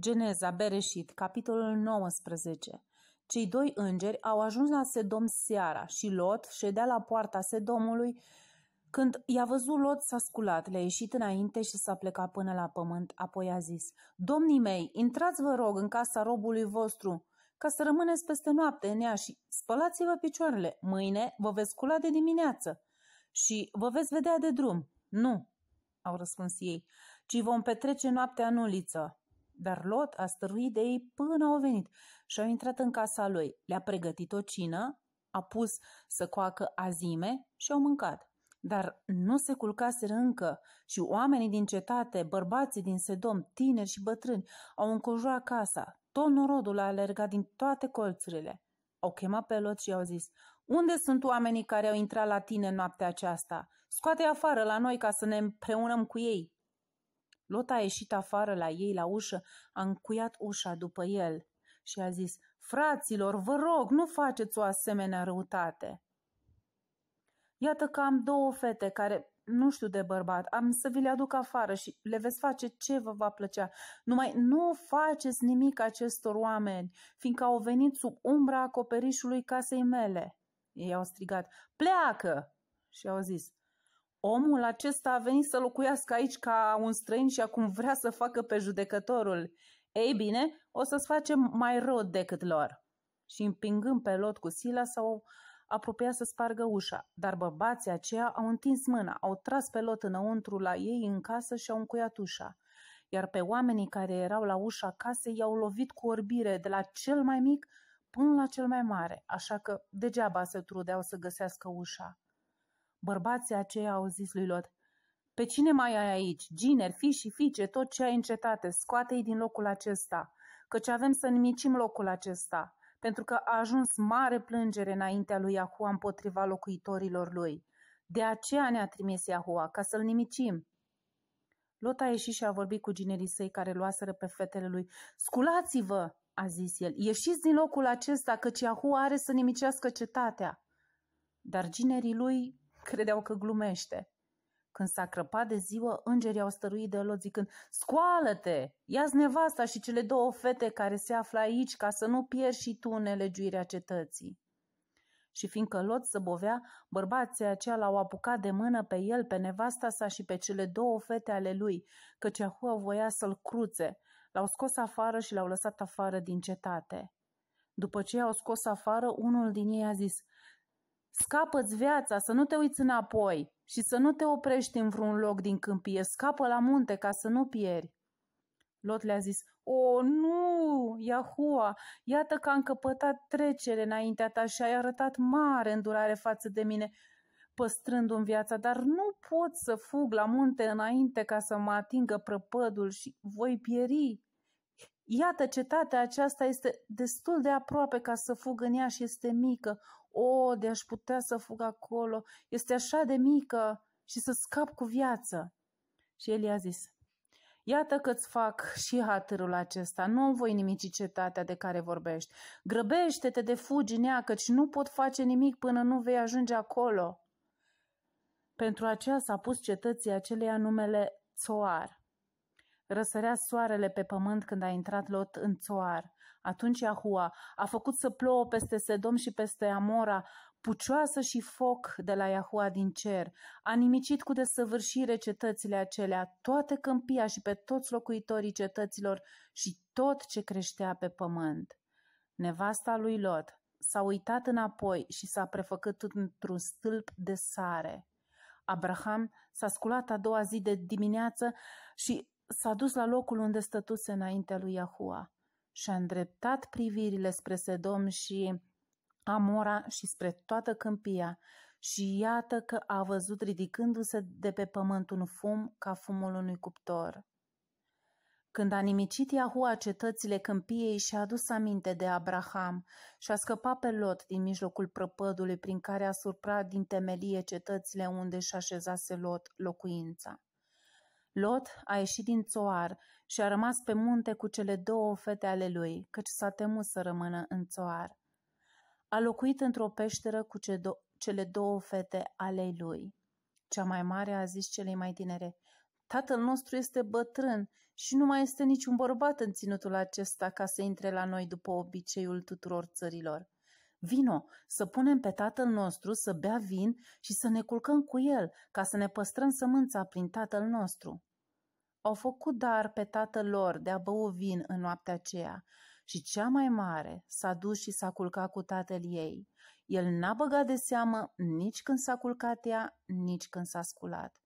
Geneza, Bereșit, capitolul 19. Cei doi îngeri au ajuns la Sedom seara și Lot ședea la poarta Sedomului când i-a văzut Lot s-a sculat, le-a ieșit înainte și s-a plecat până la pământ, apoi a zis, Domnii mei, intrați vă rog în casa robului vostru, ca să rămâneți peste noapte în ea și spălați-vă picioarele, mâine vă veți scula de dimineață și vă veți vedea de drum. Nu, au răspuns ei, ci vom petrece noaptea în uliță. Dar Lot a stăruit de ei până au venit și au intrat în casa lui. Le-a pregătit o cină, a pus să coacă azime și au mâncat. Dar nu se culcaseră încă și oamenii din cetate, bărbații din Sedom, tineri și bătrâni, au înconjurat casa. Tot norodul a alergat din toate colțurile. Au chemat pe Lot și au zis, unde sunt oamenii care au intrat la tine noaptea aceasta? Scoate afară la noi ca să ne împreunăm cu ei. Lot a ieșit afară la ei la ușă, a încuiat ușa după el și a zis, Fraților, vă rog, nu faceți o asemenea răutate. Iată că am două fete care nu știu de bărbat, am să vi le aduc afară și le veți face ce vă va plăcea. Numai nu faceți nimic acestor oameni, fiindcă au venit sub umbra acoperișului casei mele. Ei au strigat, pleacă! Și au zis, Omul acesta a venit să locuiască aici ca un străin și acum vrea să facă pe judecătorul. Ei bine, o să-ți facem mai rău decât lor. Și împingând pe lot cu sila, s-au apropiat să spargă ușa, dar bărbații aceia au întins mâna, au tras pe lot înăuntru la ei în casă și au încuiat ușa. Iar pe oamenii care erau la ușa casei i-au lovit cu orbire de la cel mai mic până la cel mai mare, așa că degeaba se trudeau să găsească ușa. Bărbații aceia au zis lui Lot, Pe cine mai ai aici? Gineri, fi și fiice, tot ce ai în cetate, scoate-i din locul acesta, căci avem să nimicim locul acesta, pentru că a ajuns mare plângere înaintea lui Iahua împotriva locuitorilor lui. De aceea ne-a trimis Iahua, ca să-l nimicim. Lot a ieșit și a vorbit cu ginerii săi care luaseră pe fetele lui. Sculați-vă, a zis el, ieșiți din locul acesta, căci Iahua are să nimicească cetatea. Dar ginerii lui credeau că glumește. Când s-a crăpat de ziua, îngerii au stăruit de lot zicând, Scoală-te! Ia-ți nevasta și cele două fete care se află aici ca să nu pierzi și tu nelegiuirea cetății. Și fiindcă Lot zăbovea, bărbații aceia l-au apucat de mână pe el, pe nevasta sa și pe cele două fete ale lui, căci Ceahua voia să-l cruțe. L-au scos afară și l-au lăsat afară din cetate. După ce i-au scos afară, unul din ei a zis, Scapă-ți viața, să nu te uiți înapoi și să nu te oprești în vreun loc din câmpie, scapă la munte ca să nu pieri. Lot le-a zis, O, nu, Iahua, iată că a încăpătat trecere înaintea ta și ai arătat mare îndurare față de mine, păstrându în viața, dar nu pot să fug la munte înainte ca să mă atingă prăpădul și voi pieri. Iată, cetatea aceasta este destul de aproape ca să fug în ea și este mică o, de aș putea să fug acolo, este așa de mică și să scap cu viață. Și el i-a zis, Iată că-ți fac și hatârul acesta, nu voi nimici cetatea de care vorbești. Grăbește-te de fugi în ea, căci nu pot face nimic până nu vei ajunge acolo. Pentru aceea s-a pus cetății aceleia numele Țoar. Răsărea soarele pe pământ când a intrat Lot în țoar. Atunci Iahua a făcut să plouă peste Sedom și peste Amora, pucioasă și foc de la Iahua din cer. A nimicit cu desăvârșire cetățile acelea, toate câmpia și pe toți locuitorii cetăților și tot ce creștea pe pământ. Nevasta lui Lot s-a uitat înapoi și s-a prefăcut într-un stâlp de sare. Abraham s-a sculat a doua zi de dimineață și S-a dus la locul unde stătuse înaintea lui Iahua și a îndreptat privirile spre Sedom și Amora și spre toată câmpia și iată că a văzut ridicându-se de pe pământ un fum ca fumul unui cuptor. Când a nimicit Iahua cetățile câmpiei și a adus aminte de Abraham și a scăpat pe Lot din mijlocul prăpădului prin care a surprat din temelie cetățile unde și așezase Lot locuința. Lot a ieșit din Țoar și a rămas pe munte cu cele două fete ale lui, căci s-a temut să rămână în Țoar. A locuit într-o peșteră cu cele două fete ale lui. Cea mai mare a zis celei mai tinere, Tatăl nostru este bătrân și nu mai este niciun bărbat în ținutul acesta ca să intre la noi după obiceiul tuturor țărilor. Vino, să punem pe tatăl nostru să bea vin și să ne culcăm cu el, ca să ne păstrăm sămânța prin tatăl nostru. Au făcut dar pe tatăl lor de a bău vin în noaptea aceea și cea mai mare s-a dus și s-a culcat cu tatăl ei. El n-a băgat de seamă nici când s-a culcat ea, nici când s-a sculat.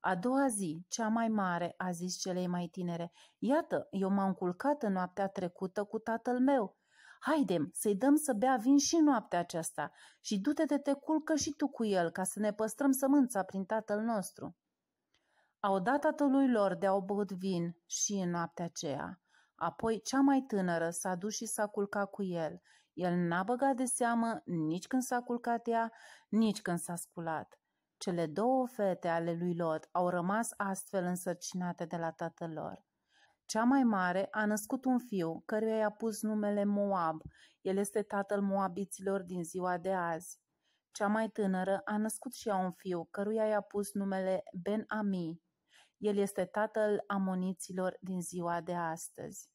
A doua zi, cea mai mare, a zis celei mai tinere, iată, eu m-am culcat în noaptea trecută cu tatăl meu. Haidem să-i dăm să bea vin și noaptea aceasta și du-te de te culcă și tu cu el ca să ne păstrăm sămânța prin tatăl nostru. Au dat tatălui lor de-au băut vin și în noaptea aceea. Apoi cea mai tânără s-a dus și s-a culcat cu el. El n-a băgat de seamă nici când s-a culcat ea, nici când s-a sculat. Cele două fete ale lui Lot au rămas astfel însărcinate de la tatăl lor. Cea mai mare a născut un fiu, căruia i-a pus numele Moab. El este tatăl moabiților din ziua de azi. Cea mai tânără a născut și ea un fiu, căruia i-a pus numele Ben Ami. El este tatăl amoniților din ziua de astăzi.